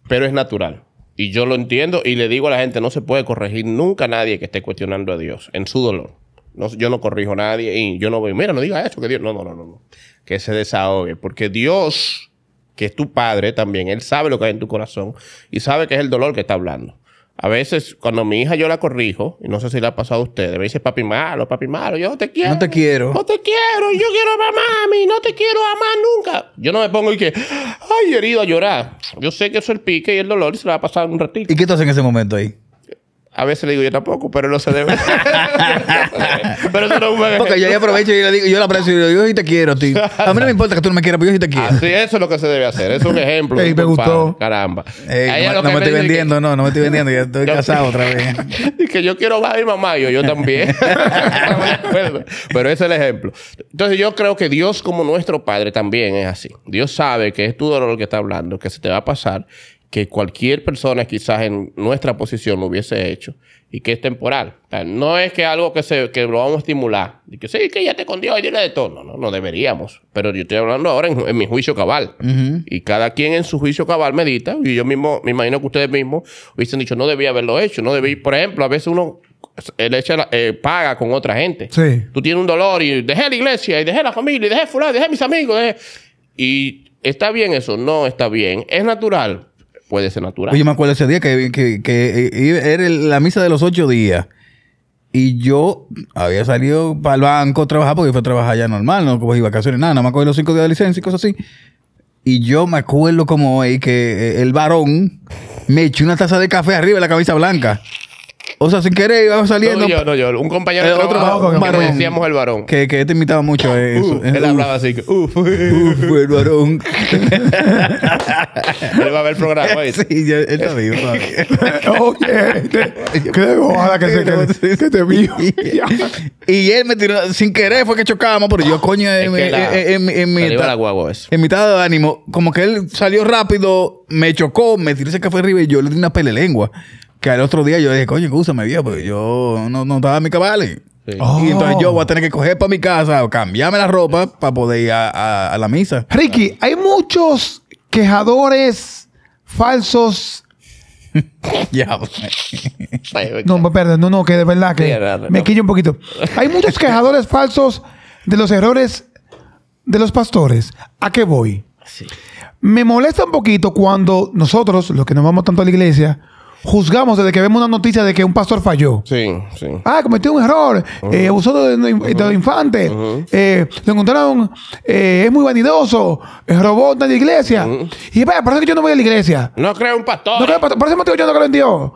pero es natural. Y yo lo entiendo y le digo a la gente, no se puede corregir nunca a nadie que esté cuestionando a Dios en su dolor. yo no corrijo a nadie y yo no voy, mira, no diga eso, que Dios, no, no, no, no, que se desahogue, porque Dios, que es tu padre también, Él sabe lo que hay en tu corazón y sabe que es el dolor que está hablando. A veces, cuando mi hija yo la corrijo, y no sé si le ha pasado a ustedes, me dice papi malo, papi malo, yo te quiero. No te quiero. No te quiero, yo quiero a mami, no te quiero amar nunca. Yo no me pongo y que, ay, herido a llorar. Yo sé que eso es el pique y el dolor y se le va a pasar un ratito. ¿Y qué tú haces en ese momento ahí? A veces le digo yo tampoco, pero no se debe. pero eso no es un Porque yo le aprovecho y le digo, yo le aprecio y le digo, yo sí te quiero, tío. A mí no me importa que tú no me quieras, pero yo sí te quiero. Así, eso es lo que se debe hacer. Es un ejemplo. me gustó. Caramba. no, me estoy vendiendo, no, no me estoy vendiendo. Ya estoy casado otra vez. y que yo quiero bajar, a mi mamá, yo, yo también. pero ese es el ejemplo. Entonces yo creo que Dios como nuestro Padre también es así. Dios sabe que es tu dolor que está hablando, que se te va a pasar que cualquier persona quizás en nuestra posición lo hubiese hecho y que es temporal. no es que algo que, se, lo vamos a estimular y que sí, que ya te escondió y dile de todo. No, no, no deberíamos. Pero yo estoy hablando ahora en, mi juicio cabal. Y cada quien en su juicio cabal medita. Y yo mismo, me imagino que ustedes mismos hubiesen dicho, no debía haberlo hecho. No debí, por ejemplo, a veces uno echa eh, paga con otra gente. Sí. Tú tienes un dolor y dejé la iglesia y dejé la familia y dejé fulano, dejé mis amigos. Y está bien eso, no está bien. Es natural, puede ser natural. Yo me acuerdo ese día que, que, eh, era la misa de los ocho días. Y yo había salido para el banco a trabajar, porque fui a trabajar ya normal, no cogí vacaciones, nada, nada me cogí los cinco días de licencia y cosas así. Y yo me acuerdo como hoy que eh, el varón me echó una taza de café arriba de la cabeza blanca. O sea, sin querer iba saliendo. No yo, no yo. Un compañero de eh, otro trabajo, con varón, decíamos el varón. Que, que te este imitaba mucho. a eh, eso. Uh, él eh, hablaba así. Uf, el varón. él va a ver el programa. Sí, ya, él está vivo Oye, este, qué bojada que, se, te vio. y él me tiró, sin querer fue que chocábamos, pero yo, ah, coño, en, en, en, en mi en mitad de ánimo, como que él salió rápido, me chocó, me tiró ese café arriba y yo le di una lengua que al otro día yo dije, coño, me viejo, porque yo no, estaba mi cabales. Y oh. entonces yo voy a tener que coger para mi casa o cambiarme la ropa para poder ir a, la misa. Ricky, hay muchos quejadores falsos ya, pues. no, perdón, no, no, que de verdad que me quillo un poquito. Hay muchos quejadores falsos de los errores de los pastores. ¿A qué voy? Me molesta un poquito cuando nosotros, los que nos vamos tanto a la iglesia, juzgamos desde que vemos una noticia de que un pastor falló. Sí, sí. Ah, cometió un error, eh, abusó de, los infantes, eh, lo encontraron, eh, es muy vanidoso, robó de la iglesia. Y parece que yo no voy a la iglesia. No creo en pastor. por ese motivo yo no creo en Dios.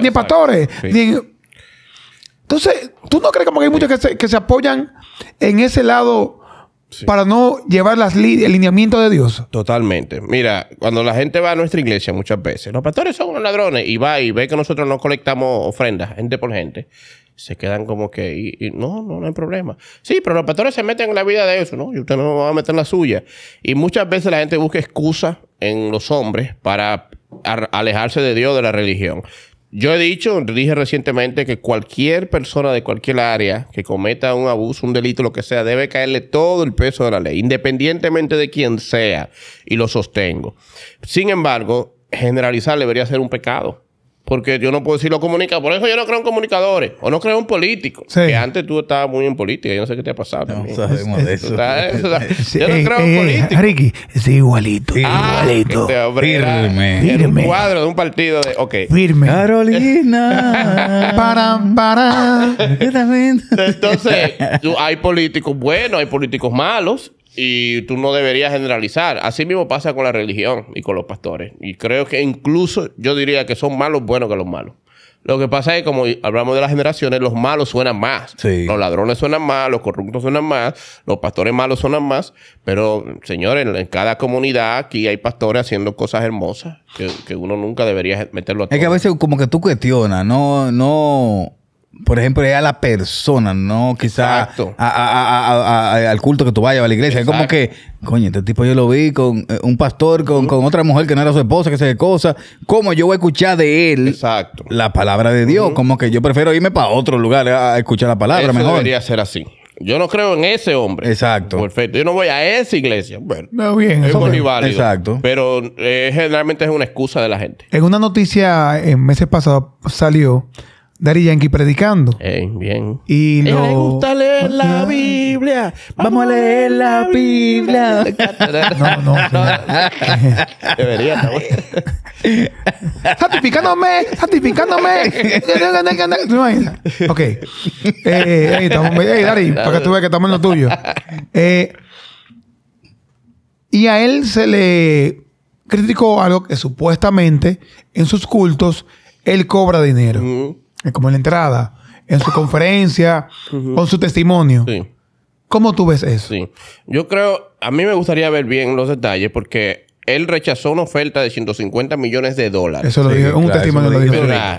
ni en pastores. Entonces, ¿tú no crees como que hay muchos que se, que se apoyan en ese lado? Para no llevar las el lineamiento de Dios. Totalmente. Mira, cuando la gente va a nuestra iglesia muchas veces, los pastores son unos ladrones y va y ve que nosotros no colectamos ofrendas, gente por gente se quedan como que, y, no, no, hay problema. Sí, pero los pastores se meten en la vida de eso, ¿no? Y usted no va a meter la suya. Y muchas veces la gente busca excusas en los hombres para alejarse de Dios, de la religión. Yo he dicho, dije recientemente que cualquier persona de cualquier área que cometa un abuso, un delito, lo que sea, debe caerle todo el peso de la ley, independientemente de quién sea, y lo sostengo. Sin embargo, generalizar debería ser un pecado. Porque yo no puedo decirlo comunica. Por eso yo no creo en comunicadores. O no creo en políticos. Que antes tú estabas muy en política. Yo no sé qué te ha pasado. No sabemos de eso. yo no creo en eh, políticos. Ricky, es igualito. Ah, igualito. Firme. Firme. un cuadro de un partido de. Ok. Firme. Carolina. Entonces, hay políticos buenos, hay políticos malos. Y tú no deberías generalizar. Así mismo pasa con la religión y con los pastores. Y creo que incluso yo diría que son malos buenos que los malos. Lo que pasa es que como hablamos de las generaciones, los malos suenan más. Los ladrones suenan más, los corruptos suenan más, los pastores malos suenan más. Pero, señores, en, cada comunidad aquí hay pastores haciendo cosas hermosas que, uno nunca debería meterlo a Es que a veces como que tú cuestionas, no, no por ejemplo, a la persona, no quizá al culto que tú vayas, a la iglesia. Es como que, coño, este tipo yo lo vi con eh, un pastor, con, otra mujer que no era su esposa, que se de cosas. ¿Cómo yo voy a escuchar de él la palabra de Dios? Como que yo prefiero irme para otro lugar a escuchar la palabra Eso debería ser así. Yo no creo en ese hombre. Exacto. Perfecto. Yo no voy a esa iglesia. Bueno, no, bien. Es muy válido. Exacto. Pero eh, generalmente es una excusa de la gente. En una noticia en meses pasados salió Dari Yankee predicando. Eh, bien. Y lo... Me le gusta leer la Biblia. Vamos, a leer la Biblia. no, no. Debería, no, ¡Ratificándome! ¿Te imaginas? Ok. Eh, eh, estamos... Hey, Dari, para que tú veas que estamos en lo tuyo. Eh, y a él se le criticó algo que supuestamente en sus cultos él cobra dinero. Eh, como en la entrada, en su conferencia, con su testimonio. Sí. ¿Cómo tú ves eso? Sí. Yo creo, a mí me gustaría ver bien los detalles porque él rechazó una oferta de 150 millones de dólares. Eso lo dijo, un testimonio lo dijo.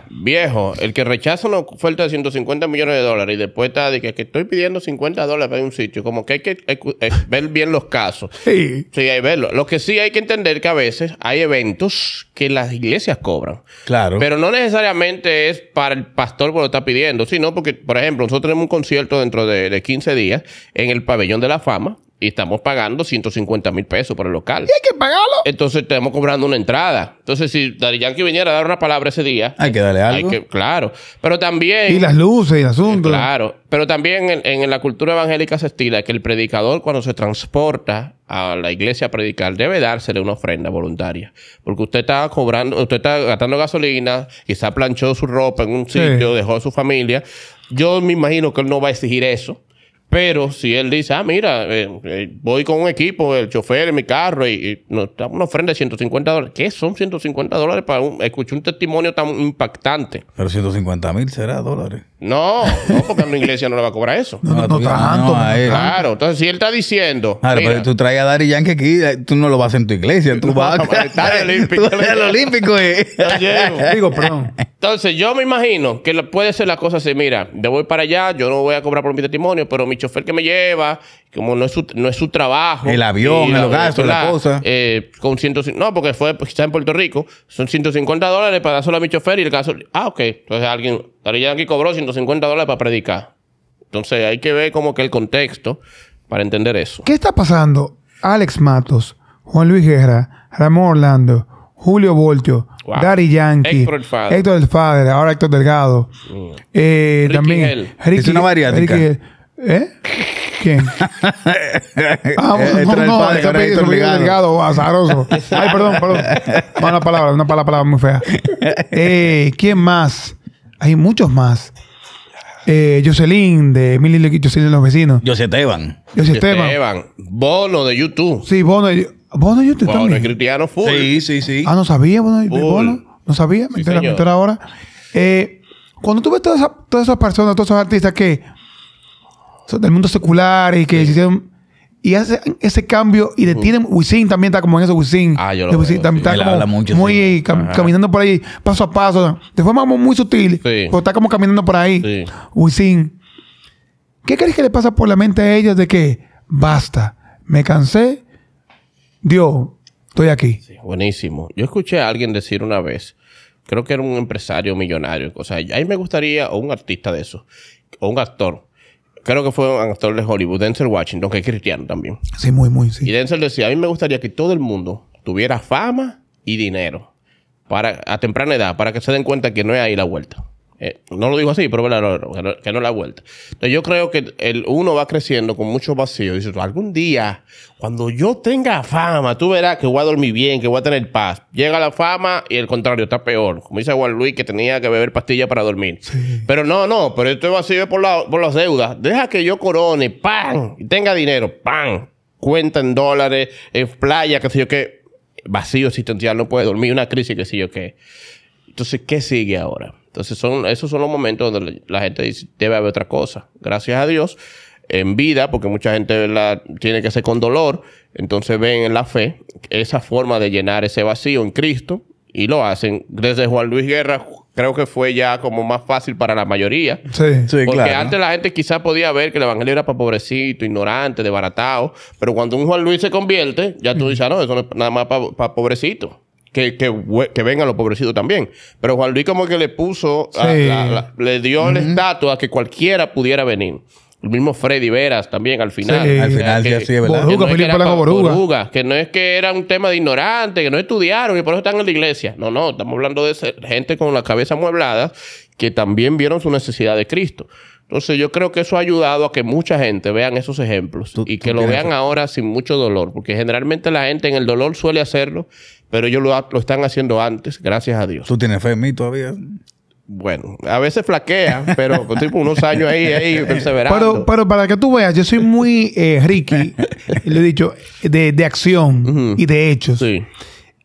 viejo, el que rechaza una oferta de 150 millones de dólares y después está de que, estoy pidiendo 50 dólares para un sitio, como que hay que eh, ver bien los casos. Sí. Sí, hay que verlo. Lo que sí hay que entender que a veces hay eventos que las iglesias cobran. Claro. Pero no necesariamente es para el pastor que lo está pidiendo, sino porque, por ejemplo, nosotros tenemos un concierto dentro de 15 días en el Pabellón de la Fama estamos pagando 150 mil pesos por el local. ¿Y hay que pagarlo? Entonces estamos cobrando una entrada. Entonces, si Dari Yankee viniera a dar una palabra ese día. Hay que darle algo. claro. Pero también. Y las luces y el asunto. Claro. Pero también en, la cultura evangélica se estila que el predicador, cuando se transporta a la iglesia a predicar, debe dársele una ofrenda voluntaria. Porque usted está cobrando, usted está gastando gasolina, quizá planchó su ropa en un sitio, dejó a su familia. Yo me imagino que él no va a exigir eso. Pero si él dice, ah, mira, eh, eh, voy con un equipo, el chofer, en mi carro, y, nos da una ofrenda de 150 dólares. ¿Qué son 150 dólares para un, escuchar un testimonio tan impactante? Pero 150 mil será dólares. No, no, porque a mi iglesia no le va a cobrar eso. No, no, ah, no, tanto. claro, entonces si él está diciendo. Claro, pero tú traes a Dari Yankee aquí, eh, tú no lo vas a hacer en tu iglesia, tú vas a. Estar el Olímpico. el eh. Olímpico, Digo, perdón. Entonces yo me imagino que puede ser la cosa así: mira, de voy para allá, yo no voy a cobrar por mi testimonio, pero mi chofer que me lleva como no es su, trabajo. El avión, los gastos, la, cosa. Eh, con 150, no, porque fue Está pues, en Puerto Rico, son 150 dólares para solo a mi chofer y el caso, ah, ok, entonces alguien, Darío Yankee cobró 150 dólares para predicar. Entonces hay que ver como que el contexto para entender eso. ¿Qué está pasando? Alex Matos, Juan Luis Guerra, Ramón Orlando, Julio Voltio, wow. Yankee, Héctor el, Héctor el Fader, ahora Héctor Delgado. Mm. Eh, también. es una ¿Eh? ¿Quién? ah, eh, este no, no, está Héctor Delgado, azaroso. Ay, perdón, perdón. Una palabra, una palabra, palabra muy fea. Eh, ¿Quién más? Hay muchos más. Eh, Jocelyn de Mil y Jocelyn de los vecinos. José Esteban. José Esteban. Esteban. Bono de YouTube. Sí, Bono de, Bono de YouTube Bono también. es cristiano full. Sí, sí, sí. Ah, no sabía Bono. Bono. No sabía. Me sí, entero ahora. Eh, cuando tú ves todas esas, todas esas personas, todos esos artistas que del mundo secular y que hicieron y hacen ese cambio y detienen. Wisin también está como en eso, Wisin. Ah, yo lo también está como muy caminando por ahí, paso a paso. De forma muy sutil, está como caminando por ahí. Wisin. ¿Qué crees que le pasa por la mente a ellos de que basta, me cansé, Dios, estoy aquí? buenísimo. Yo escuché a alguien decir una vez, creo que era un empresario millonario, o sea, a mí me gustaría, o un artista de eso, o un actor, creo que fue un actor de Hollywood, Denzel Washington, que es cristiano también. Sí, muy, muy, sí. Y Denzel decía, a mí me gustaría que todo el mundo tuviera fama y dinero para, a temprana edad, para que se den cuenta que no es ahí la vuelta. Eh, no lo digo así, pero bueno que no la vuelta. Entonces yo creo que el, uno va creciendo con mucho vacío. Dice, algún día, cuando yo tenga fama, tú verás que voy a dormir bien, que voy a tener paz. Llega la fama y el contrario, está peor. Como dice Juan Luis, que tenía que beber pastillas para dormir. Pero no, no, pero esto vacío por, la, por las deudas. Deja que yo corone, pan, y tenga dinero, pan. Cuenta en dólares, en playa, qué sé yo qué. Vacío existencial, no puede dormir, una crisis, qué sé yo qué. Entonces, ¿qué sigue ahora? Entonces, son, esos son los momentos donde la gente dice, debe haber otra cosa. Gracias a Dios, en vida, porque mucha gente la, tiene que hacer con dolor, entonces ven en la fe esa forma de llenar ese vacío en Cristo y lo hacen. Desde Juan Luis Guerra, creo que fue ya como más fácil para la mayoría. Sí, Porque antes la gente quizás podía ver que el evangelio era para pobrecito, ignorante, desbaratado. Pero cuando un Juan Luis se convierte, ya tú mm. dices, ah, no, eso no es nada más para pobrecito que, que, vengan los pobrecitos también. Pero Juan Luis como que le puso, le dio la estatua el a que cualquiera pudiera venir. El mismo Freddy Veras también al final. Al final, que, sí, es ¿verdad? Boruga, que, no es que que no es que era un tema de ignorante, que no estudiaron y por eso están en la iglesia. No, no, estamos hablando de gente con la cabeza mueblada que también vieron su necesidad de Cristo. Entonces yo creo que eso ha ayudado a que mucha gente vean esos ejemplos y que lo vean ahora sin mucho dolor, porque generalmente la gente en el dolor suele hacerlo pero ellos lo, lo están haciendo antes, gracias a Dios. ¿Tú tienes fe en mí todavía? bueno, a veces flaquea, pero tipo unos años ahí, ahí perseverando. Pero, pero para que tú veas, yo soy muy eh, Ricky, le he dicho, de, de acción y de hechos. Sí.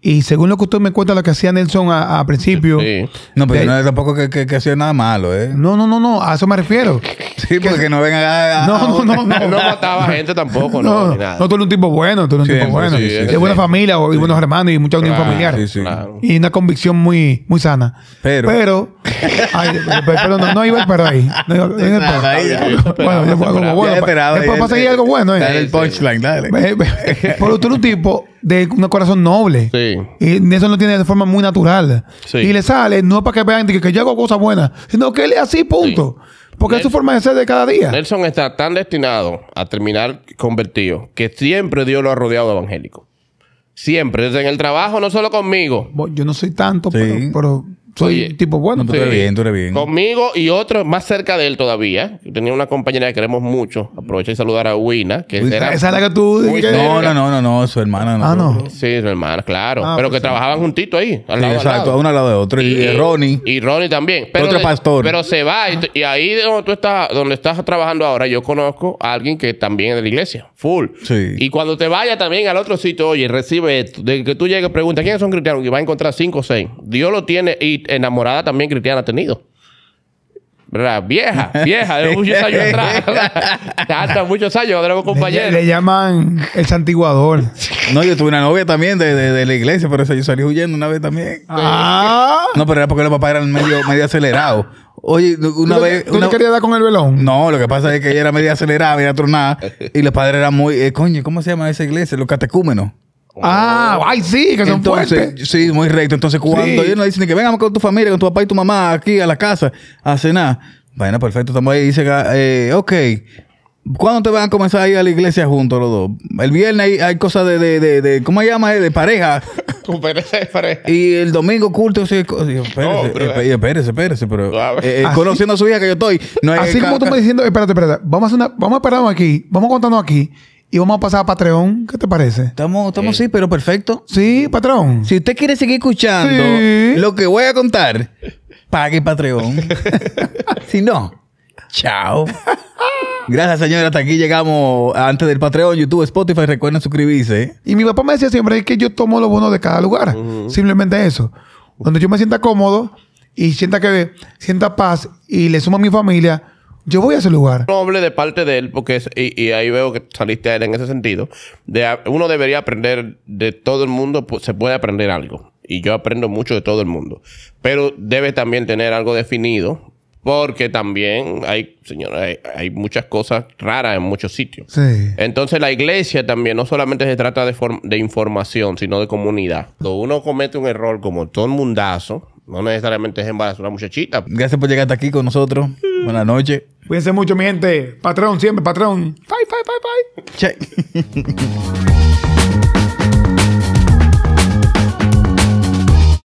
Y según lo que usted me cuenta, lo que hacía Nelson a, principio. Sí. No, pero no es tampoco que, que, que, hacía nada malo, ¿eh? No, no, no, no, a eso me refiero. sí, porque no vengan a, No, no, no. No, mataba gente tampoco, ¿no? No, nada. no, tú eres un tipo bueno, tú eres un tipo bueno. Sí, de buena familia y buenos hermanos y mucha unión claro, familiar. Y una convicción muy, muy sana. Pero. pero Ay, no, iba esperar ahí. No iba, ahí. Bueno, después, bueno. Después algo bueno. Dale eh. el punchline, dale. Pero tipo de un corazón noble. Sí. Y eso lo tiene de forma muy natural. Y le sale, no para que vean que, yo hago cosas buenas, sino que él es así, punto. Porque es su forma de ser de cada día. Nelson está tan destinado a terminar convertido que siempre Dios lo ha rodeado de evangélico. Siempre, desde en el trabajo, no solo conmigo. Yo no soy tanto, pero soy tipo bueno. Tú eres bien, tú eres bien. Conmigo y otro más cerca de él todavía. Yo tenía una compañera que queremos mucho. Aprovecho y saludar a Wina. Que era ¿Esa es la que tú dijiste? No, no, no, no, no, su hermana. No, ah, no. Sí, su hermana, claro. Ah, pero pues que trabajaban juntito ahí. Al exacto, al uno al lado de otro. Y, Ronnie. Y Ronnie también. Pero pastor. Pero se va. Y, ahí donde tú estás, donde estás trabajando ahora, yo conozco a alguien que también es de la iglesia. Full. Sí. Y cuando te vaya también al otro sitio, oye, recibe esto. De que tú llegues, pregunta, ¿quiénes son cristianos? Y va a encontrar cinco o seis. Dios lo tiene y enamorada también cristiana ha tenido. Vieja, vieja, de muchos años atrás. Hasta muchos años, éramos compañeros. Le, le, llaman el santiguador. no, yo tuve una novia también de, de, la iglesia, pero eso yo salí huyendo una vez también. Ah. No, pero era porque los papás eran medio, medio acelerados. Oye, una vez. ¿Tú no querías dar con el velón? No, lo que pasa es que ella era medio acelerada, medio atronada Y los padres eran muy. Eh, coño, ¿cómo se llama esa iglesia? Los catecúmenos. Ah, ay, sí, que son Entonces, fuertes. Sí, muy recto. Entonces, cuando ellos nos dicen que vengan con tu familia, con tu papá y tu mamá aquí a la casa a cenar, bueno, perfecto, estamos ahí. Dice, ah, eh, ok, ¿cuándo te van a comenzar a ir a la iglesia juntos los dos? El viernes hay, cosas de, de, de, ¿cómo se llama? De pareja. pareja. Y el domingo culto, sí, oh, espérese, no, pero, espérese, espérese, pero eh, eh, conociendo a su hija que yo estoy, no Así como tú me estás diciendo, espérate, espérate, vamos a, hacer una, vamos a pararnos aquí, vamos contando aquí y vamos a pasar a Patreon. ¿Qué te parece? Estamos, estamos sí, pero perfecto. Sí, patrón. Si usted quiere seguir escuchando lo que voy a contar, pague Patreon. si no, chao. Gracias, señora. Hasta aquí llegamos antes del Patreon, YouTube, Spotify. Recuerden suscribirse. Y mi papá me decía siempre que yo tomo lo bueno de cada lugar. Simplemente eso. Cuando yo me sienta cómodo y sienta que sienta paz y le sumo a mi familia, yo voy a ese lugar. Noble de parte de él, porque y, ahí veo que saliste a él en ese sentido. De, uno debería aprender de todo el mundo, pues, se puede aprender algo. Y yo aprendo mucho de todo el mundo. Pero debe también tener algo definido, porque también hay, señora hay, muchas cosas raras en muchos sitios. Sí. Entonces la iglesia también no solamente se trata de, de información, sino de comunidad. Cuando uno comete un error como todo el mundazo, no necesariamente es es una muchachita. Gracias por llegar hasta aquí con nosotros. Buenas noches. Cuídense mucho, mi gente. Patrón, siempre, patrón. Bye, bye, bye, bye. Che.